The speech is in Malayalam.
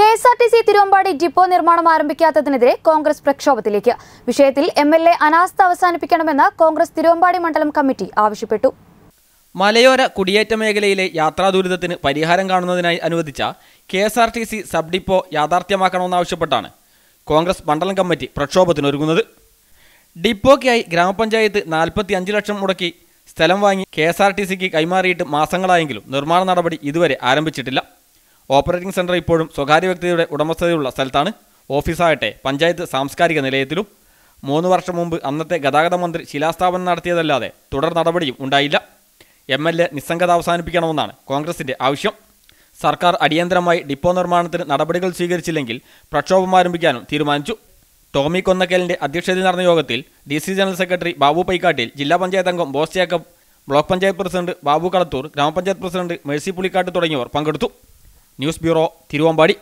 K S R T C Thiruvambadi depot നിർമ്മാണം ആരംഭിക്കാത്തതിനെതിരെ കോൺഗ്രസ് പ്രക്ഷോഭത്തിലേക്ക് വിഷയത്തിൽ എം എൽ എ അനാസ്ഥ അവസാനിപ്പിക്കണമെന്ന് കോൺഗ്രസ് തിരുവമ്പാടി മണ്ഡലം കമ്മിറ്റി ആവശ്യപ്പെട്ടു മലയോര കുടിയേറ്റ മേഖലയിലെ യാത്രാ ദുരിതത്തിന് പരിഹാരം കാണുന്നതിനായി അനുവദിച്ച K S R T C sub depot യാഥാർത്ഥ്യമാക്കണമെന്നാവശ്യപ്പെട്ടാണ് കോൺഗ്രസ് മണ്ഡലം കമ്മിറ്റി പ്രക്ഷോഭത്തിനൊരുങ്ങുന്നത് ഡിപ്പോയ്ക്കായി ഗ്രാമപഞ്ചായത്ത് നാൽപ്പത്തി അഞ്ച് ലക്ഷം മുടക്കി സ്ഥലം വാങ്ങി കെ എസ് ആർ ടി സിക്ക് കൈമാറിയിട്ട് മാസങ്ങളായെങ്കിലും നിർമ്മാണ നടപടി ഇതുവരെ ആരംഭിച്ചിട്ടില്ല ഓപ്പറേറ്റിംഗ് സെൻറ്റർ ഇപ്പോഴും സ്വകാര്യ വ്യക്തിയുടെ ഉടമസ്ഥതയുള്ള സ്ഥലത്താണ് ഓഫീസാകട്ടെ പഞ്ചായത്ത് സാംസ്കാരിക നിലയത്തിലും മൂന്ന് വർഷം മുമ്പ് അന്നത്തെ ഗതാഗത മന്ത്രി ശിലാസ്ഥാപനം നടത്തിയതല്ലാതെ തുടർ നടപടിയും ഉണ്ടായില്ല എം എൽ എ നിസ്സംഗത അവസാനിപ്പിക്കണമെന്നാണ് കോൺഗ്രസിൻ്റെ ആവശ്യം സർക്കാർ അടിയന്തരമായി ഡിപ്പോ നിർമ്മാണത്തിന് നടപടികൾ സ്വീകരിച്ചില്ലെങ്കിൽ പ്രക്ഷോഭം ആരംഭിക്കാനും തീരുമാനിച്ചു ടോമി കൊന്നക്കലിൻ്റെ അധ്യക്ഷതയിൽ നടന്ന യോഗത്തിൽ D C general secretary Babu Paikkattil ജില്ലാ പഞ്ചായത്ത് അംഗം ബോസ് ജേക്കബ് ബ്ലോക്ക് പഞ്ചായത്ത് പ്രസിഡന്റ് ബാബു കളത്തൂർ ഗ്രാമപഞ്ചായത്ത് പ്രസിഡന്റ് മേഴ്സി പുളിക്കാട്ട് തുടങ്ങിയവർ പങ്കെടുത്തു ന്യൂസ് ബ്യൂറോ തിരുവമ്പാടി